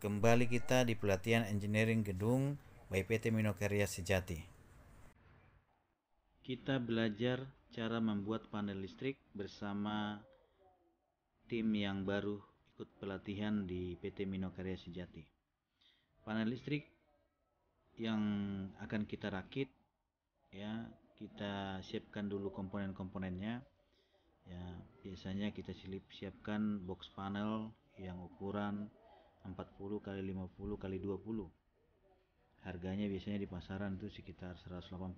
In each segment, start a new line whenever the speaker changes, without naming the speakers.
Kembali kita di pelatihan engineering gedung by PT Minokarya Sejati. Kita belajar cara membuat panel listrik bersama tim yang baru ikut pelatihan di PT Minokarya Sejati. Panel listrik yang akan kita rakit ya, kita siapkan dulu komponen-komponennya. Ya, biasanya kita siapkan box panel yang ukuran 40 kali 50 kali 20 harganya biasanya di pasaran itu sekitar 180.000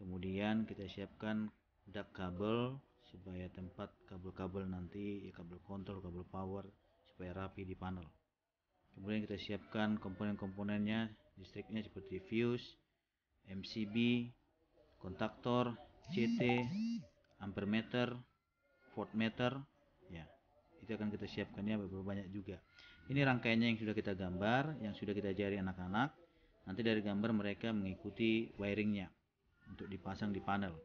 kemudian kita siapkan dak kabel supaya tempat kabel-kabel nanti ya kabel kontrol kabel power supaya rapi di panel kemudian kita siapkan komponen-komponennya listriknya seperti fuse MCB kontaktor CT ampermeter voltmeter ya nanti akan kita siapkan ya beberapa banyak juga ini rangkaiannya yang sudah kita gambar yang sudah kita jari anak-anak nanti dari gambar mereka mengikuti wiringnya untuk dipasang di panel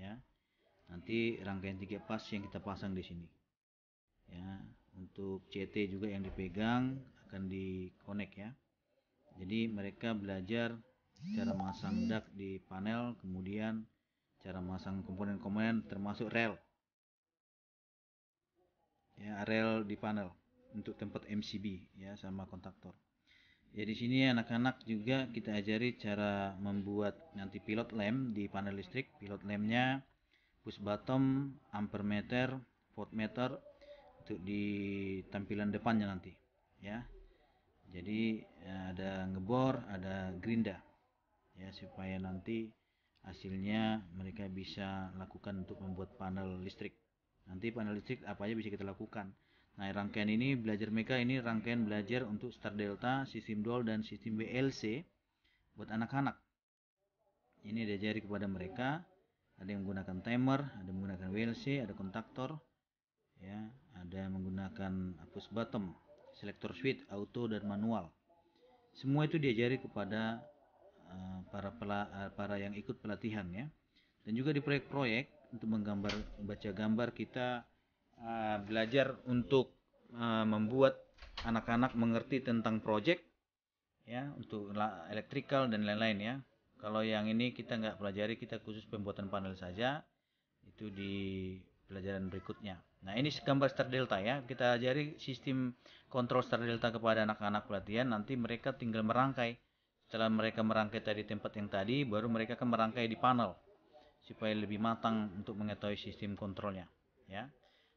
ya nanti rangkaian tiga pas yang kita pasang di sini ya untuk CT juga yang dipegang akan di connect ya jadi mereka belajar cara masang dak di panel kemudian cara masang komponen-komponen termasuk rel ya rel di panel untuk tempat MCB ya sama kontaktor. Ya di sini anak-anak juga kita ajari cara membuat nanti pilot lem di panel listrik. Pilot lemnya push bottom, ampermeter, voltmeter untuk di tampilan depannya nanti ya. Jadi ada ngebor, ada gerinda ya supaya nanti hasilnya mereka bisa lakukan untuk membuat panel listrik. Nanti panel listrik apa aja bisa kita lakukan. Nah, rangkaian ini belajar mereka ini rangkaian belajar untuk star delta, sistem dual dan sistem BLC buat anak-anak. Ini diajari kepada mereka. Ada yang menggunakan timer, ada yang menggunakan WLC, ada kontaktor, ya, ada yang menggunakan push button, selector switch, auto dan manual. Semua itu diajari kepada uh, para pela, uh, para yang ikut pelatihan ya. Dan juga di proyek-proyek untuk menggambar baca gambar kita uh, belajar untuk uh, membuat anak-anak mengerti tentang project ya untuk elektrikal dan lain-lain ya kalau yang ini kita nggak pelajari kita khusus pembuatan panel saja itu di pelajaran berikutnya nah ini gambar star delta ya kita ajari sistem kontrol star delta kepada anak-anak pelatihan nanti mereka tinggal merangkai setelah mereka merangkai tadi tempat yang tadi baru mereka akan merangkai di panel supaya lebih matang untuk mengetahui sistem kontrolnya ya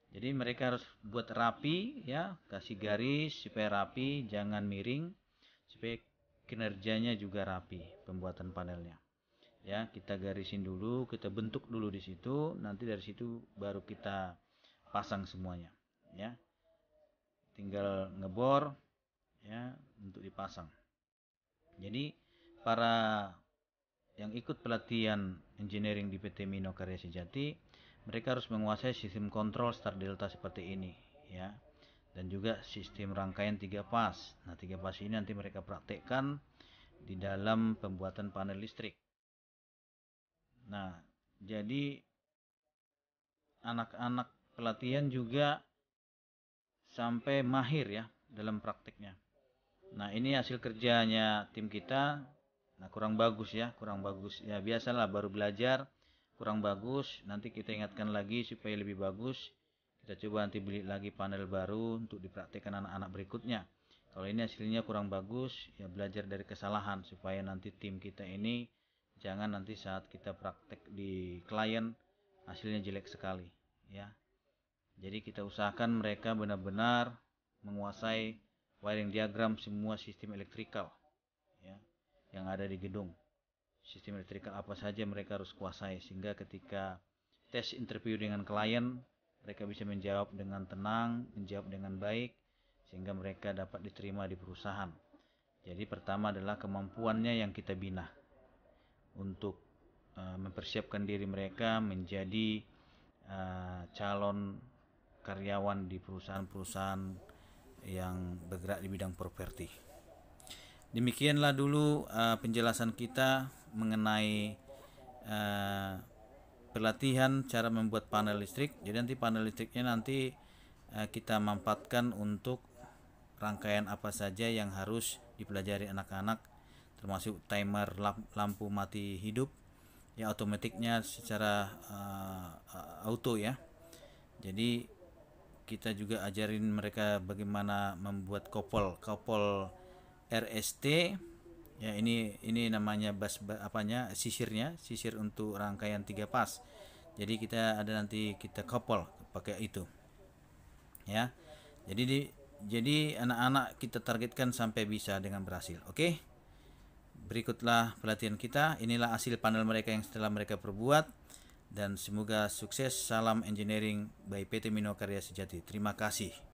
jadi mereka harus buat rapi ya kasih garis supaya rapi jangan miring supaya kinerjanya juga rapi pembuatan panelnya ya kita garisin dulu kita bentuk dulu di situ nanti dari situ baru kita pasang semuanya ya tinggal ngebor ya untuk dipasang jadi para yang ikut pelatihan engineering di PT Mino Karya Sejati, mereka harus menguasai sistem kontrol start delta seperti ini, ya. Dan juga sistem rangkaian tiga pas. Nah, tiga pas ini nanti mereka praktekkan di dalam pembuatan panel listrik. Nah, jadi anak-anak pelatihan juga sampai mahir ya dalam praktiknya. Nah, ini hasil kerjanya tim kita Nah, kurang bagus ya, kurang bagus. Ya, biasalah baru belajar kurang bagus, nanti kita ingatkan lagi supaya lebih bagus. Kita coba nanti beli lagi panel baru untuk dipraktikkan anak-anak berikutnya. Kalau ini hasilnya kurang bagus, ya belajar dari kesalahan supaya nanti tim kita ini jangan nanti saat kita praktek di klien hasilnya jelek sekali, ya. Jadi kita usahakan mereka benar-benar menguasai wiring diagram semua sistem elektrikal, ya yang ada di gedung. Sistem elektrikal apa saja mereka harus kuasai sehingga ketika tes interview dengan klien mereka bisa menjawab dengan tenang, menjawab dengan baik sehingga mereka dapat diterima di perusahaan. Jadi pertama adalah kemampuannya yang kita bina untuk uh, mempersiapkan diri mereka menjadi uh, calon karyawan di perusahaan-perusahaan yang bergerak di bidang properti. Demikianlah dulu uh, penjelasan kita mengenai uh, pelatihan cara membuat panel listrik. Jadi nanti panel listriknya nanti uh, kita manfaatkan untuk rangkaian apa saja yang harus dipelajari anak-anak termasuk timer lampu mati hidup ya otomatiknya secara uh, auto ya. Jadi kita juga ajarin mereka bagaimana membuat kopol, kopol RST ya ini ini namanya bas apanya sisirnya sisir untuk rangkaian tiga pas jadi kita ada nanti kita couple pakai itu ya jadi di jadi anak-anak kita targetkan sampai bisa dengan berhasil oke okay? berikutlah pelatihan kita inilah hasil panel mereka yang setelah mereka perbuat dan semoga sukses salam engineering by PT Minokarya Sejati terima kasih